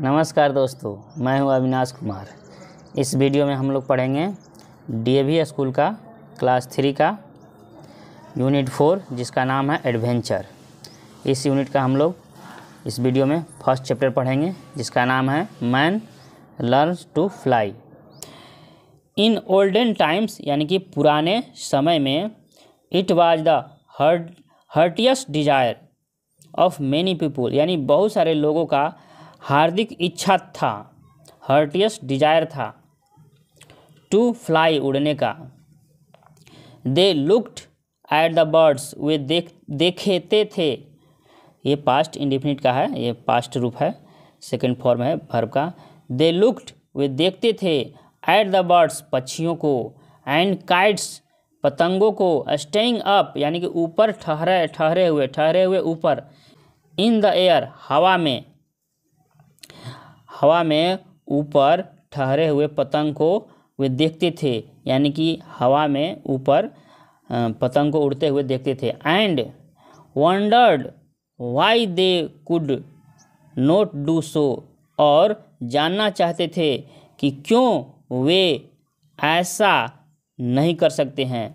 नमस्कार दोस्तों मैं हूं अविनाश कुमार इस वीडियो में हम लोग पढ़ेंगे डीएवी स्कूल का क्लास थ्री का यूनिट फोर जिसका नाम है एडवेंचर इस यूनिट का हम लोग इस वीडियो में फर्स्ट चैप्टर पढ़ेंगे जिसका नाम है man learn to fly in olden times यानी कि पुराने समय में it was the heart heartiest desire of many people यानी बहुत सारे लोगों का हार्दिक इच्छा था हर्टियस डिजायर था टू फ्लाई उड़ने का they looked at the birds वे देख देखेते थे ये पास्ट इंडिफिनिट का है ये पास्ट रूप है सेकेंड फॉर्म है भर्व का दे लुक्ड वे देखते थे एट द बर्ड्स पक्षियों को एंड काइट्स पतंगों को स्टेइंग अप यानी कि ऊपर ठहरे ठहरे हुए ठहरे हुए ऊपर इन द एयर हवा में हवा में ऊपर ठहरे हुए पतंग को वे देखते थे यानी कि हवा में ऊपर पतंग को उड़ते हुए देखते थे and wondered why they could not do so और जानना चाहते थे कि क्यों वे ऐसा नहीं कर सकते हैं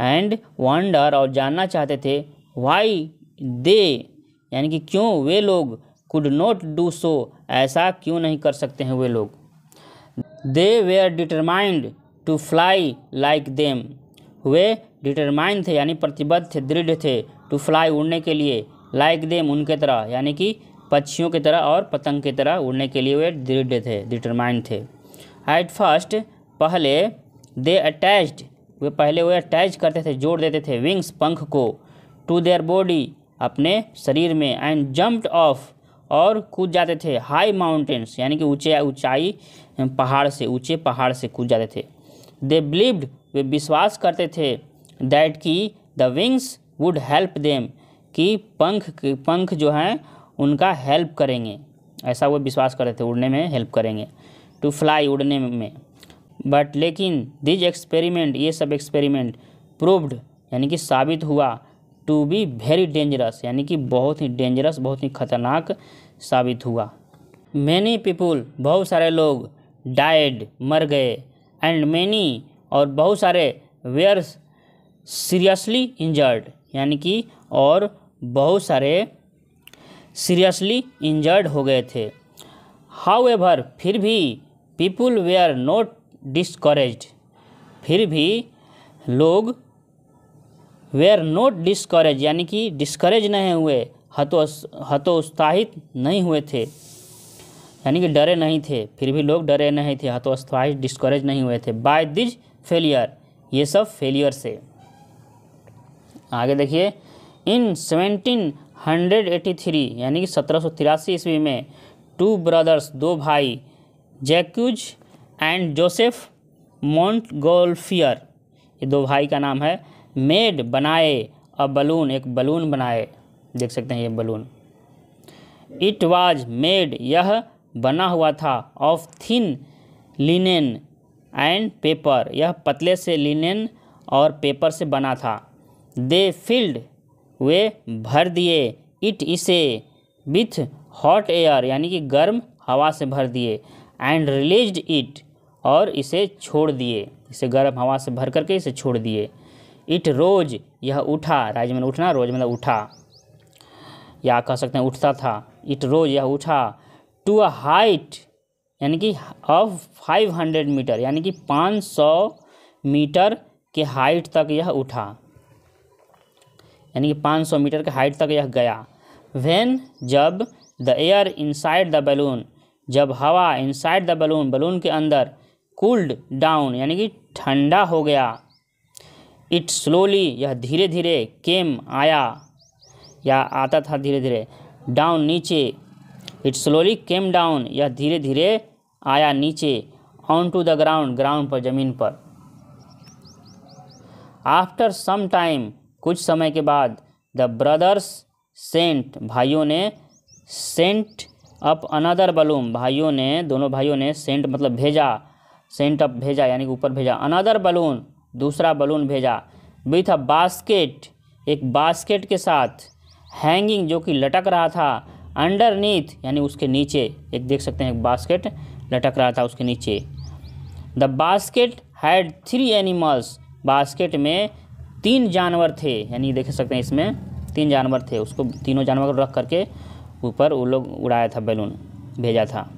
एंड वंडर और जानना चाहते थे वाई दे यानी कि क्यों वे लोग कुड नॉट डू सो ऐसा क्यों नहीं कर सकते हैं वे लोग they were determined to fly like them वे डिटरमाइंड थे यानी प्रतिबद्ध थे दृढ़ थे टू फ्लाई उड़ने के लिए लाइक देम उनके तरह यानी कि पक्षियों की तरह और पतंग की तरह उड़ने के लिए वे दृढ़ थे डिटरमाइंड थे एट फर्स्ट पहले दे अटैच्ड वे पहले वे अटैच करते थे जोड़ देते थे विंग्स पंख को टू देयर बॉडी अपने शरीर में एंड जम्प्ड ऑफ और कूद जाते थे हाई माउंटेन्स यानी कि ऊँचे ऊंचाई पहाड़ से ऊँचे पहाड़ से कूद जाते थे दे बिलीव्ड वे विश्वास करते थे दैट कि the wings would help them कि पंख पंख जो हैं उनका हेल्प करेंगे ऐसा वो विश्वास करते थे उड़ने में हेल्प करेंगे टू फ्लाई उड़ने में बट लेकिन दिज एक्सपेरिमेंट ये सब एक्सपेरिमेंट प्रूव्ड यानी कि साबित हुआ टू बी वेरी डेंजरस यानी कि बहुत ही डेंजरस बहुत ही खतरनाक साबित हुआ मैनी पीपुल बहुत सारे लोग डाइड मर गए एंड मैनी और बहुत सारे वेयर सीरियसली इंजर्ड यानी कि और बहुत सारे सीरियसली इंजर्ड हो गए थे हाउ एवर फिर भी people were not discourage फिर भी लोग वेयर नोट डिस्करेज यानी कि डिस्करेज नहीं हुए हतो हतोत्साहित नहीं हुए थे यानी कि डरे नहीं थे फिर भी लोग डरे नहीं थे हतोत्साहित डिस्करेज नहीं हुए थे बाय दिज फेलियर ये सब फेलियर से आगे देखिए in seventeen hundred eighty three यानी कि सत्रह सौ तिरासी ईस्वी में टू ब्रदर्स दो भाई जैक्यूज एंड जोसेफ मॉन्ट गोल्फियर ये दो भाई का नाम है मेड बनाए अ बलून एक बलून बनाए देख सकते हैं ये बलून इट वाज मेड यह बना हुआ था of thin linen and paper यह पतले से लिनेन और पेपर से बना था दे फिल्ड वे भर दिए इट इसे विथ हॉट एयर यानी कि गर्म हवा से भर दिए एंड रिलीज इट और इसे छोड़ दिए इसे गर्म हवा से भर करके इसे छोड़ दिए इट रोज़ यह उठा मतलब उठना रोज मतलब उठा या कह सकते हैं उठता था इट रोज यह उठा टू अ हाइट यानी कि ऑफ 500 मीटर यानी कि 500 मीटर के हाइट तक यह उठा यानी कि 500 मीटर के हाइट तक यह गया वेन जब the air inside the balloon जब हवा इनसाइड द बैलून बैलून के अंदर कूल्ड डाउन यानी कि ठंडा हो गया इट स्लोली यह धीरे धीरे केम आया या आता था धीरे धीरे डाउन नीचे इट स्लोली केम डाउन यह धीरे धीरे आया नीचे on to the ground ground पर ज़मीन पर आफ्टर सम टाइम कुछ समय के बाद द ब्रदर्स सेंट भाइयों ने सेंट अप अनदर बलून भाइयों ने दोनों भाइयों ने सेंट मतलब भेजा सेंट अप भेजा यानी कि ऊपर भेजा अनदर बलून दूसरा बलून भेजा विथ अ बास्केट एक बास्केट के साथ हैंगिंग जो कि लटक रहा था अंडर यानी उसके नीचे एक देख सकते हैं एक बास्केट लटक रहा था उसके नीचे the basket had three animals basket में तीन जानवर थे यानी देख सकते हैं इसमें तीन जानवर थे उसको तीनों जानवर को रख करके ऊपर वो लोग उड़ाया था बैलून भेजा था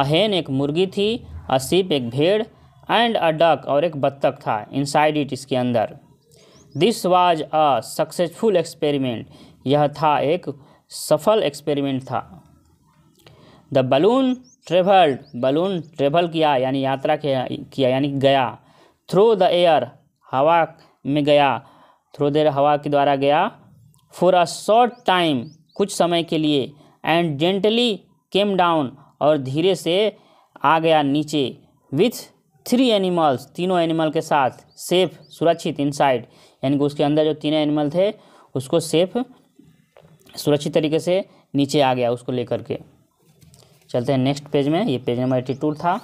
अहेन एक मुर्गी थी असीप एक भेड़ एंड अ डक और एक बत्तख था इनसाइड इट इसके अंदर this was a successful experiment यह था एक सफल एक्सपेरिमेंट था the balloon travelled balloon travel किया यानी यात्रा किया किया यानी गया थ्रू द एयर हवा में गया थ्रू द हवा के द्वारा गया फॉर अ शॉर्ट टाइम कुछ समय के लिए एंड जेंटली केम डाउन और धीरे से आ गया नीचे विथ थ्री एनिमल्स तीनों एनिमल के साथ सेफ सुरक्षित इनसाइड यानी कि उसके अंदर जो तीनों एनिमल थे उसको सेफ सुरक्षित तरीके से नीचे आ गया उसको लेकर के चलते हैं नेक्स्ट पेज में ये पेज नंबर एट्टी टू था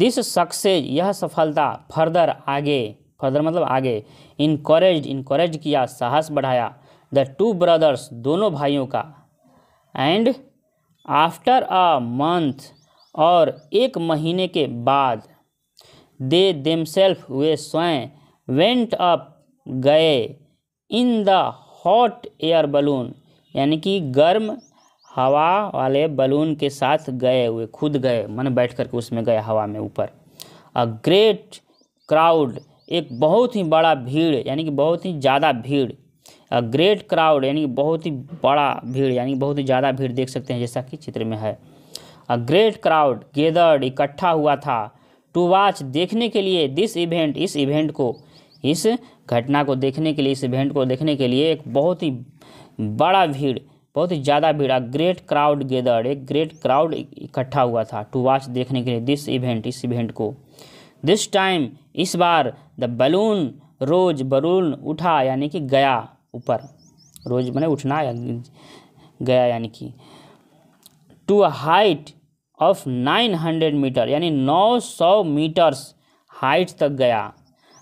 दिस सक्सेस यह सफलता फर्दर आगे फर्दर मतलब आगे इनकरेज इनकरेज किया साहस बढ़ाया द टू ब्रदर्स दोनों भाइयों का एंड आफ्टर अ मंथ और एक महीने के बाद दे देमसेल्फ वे स्वयं वेंट अप गए in the hot air balloon यानी कि गर्म हवा वाले बलून के साथ गए हुए खुद गए मन बैठ करके उसमें गए हवा में ऊपर अ ग्रेट क्राउड एक बहुत ही बड़ा भीड़ यानी कि बहुत ही ज़्यादा भीड़ ग्रेट क्राउड यानी बहुत ही बड़ा भीड़ यानी बहुत ही ज़्यादा भीड़ देख सकते हैं जैसा कि चित्र में है अ ग्रेट क्राउड गेदर्ड इकट्ठा हुआ था टू वॉच देखने के लिए दिस इवेंट इस इवेंट को इस घटना को देखने के लिए इस इवेंट को देखने के लिए एक बहुत ही बड़ा भीड़ बहुत ही ज़्यादा भीड़ अ ग्रेट क्राउड गेदर्ड एक ग्रेट क्राउड इकट्ठा हुआ था टू वॉच देखने के लिए दिस इवेंट इस इवेंट को दिस टाइम इस बार द बलून रोज बलून उठा यानी कि गया ऊपर रोज मैंने उठना गया यानी कि to height of nine hundred metre यानी नौ सौ मीटर्स हाइट तक गया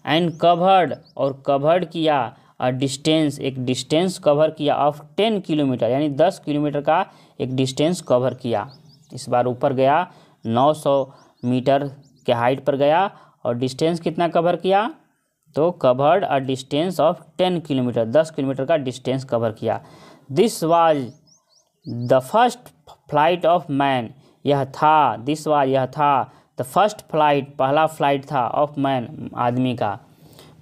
एंड कवर्ड और कवर्ड किया और डिस्टेंस एक डिस्टेंस कवर किया ऑफ टेन किलोमीटर यानी दस किलोमीटर का एक डिस्टेंस कवर किया इस बार ऊपर गया नौ सौ मीटर के हाइट पर गया और डिस्टेंस कितना कवर किया तो covered a distance of ten kilometre दस किलोमीटर का डिस्टेंस कवर किया this was the first flight of man यह था दिस वाज यह था द फर्स्ट फ्लाइट पहला फ्लाइट था ऑफ मैन आदमी का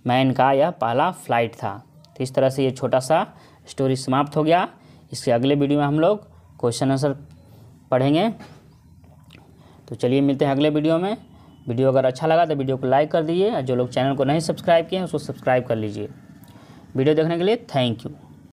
मैन का यह पहला फ्लाइट था तो इस तरह से ये छोटा सा स्टोरी समाप्त हो गया इसके अगले वीडियो में हम लोग क्वेश्चन आंसर पढ़ेंगे तो चलिए मिलते हैं अगले वीडियो में वीडियो अगर अच्छा लगा तो वीडियो को लाइक कर दीजिए और जो लोग चैनल को नहीं सब्सक्राइब किए हैं उसको सब्सक्राइब कर लीजिए वीडियो देखने के लिए थैंक यू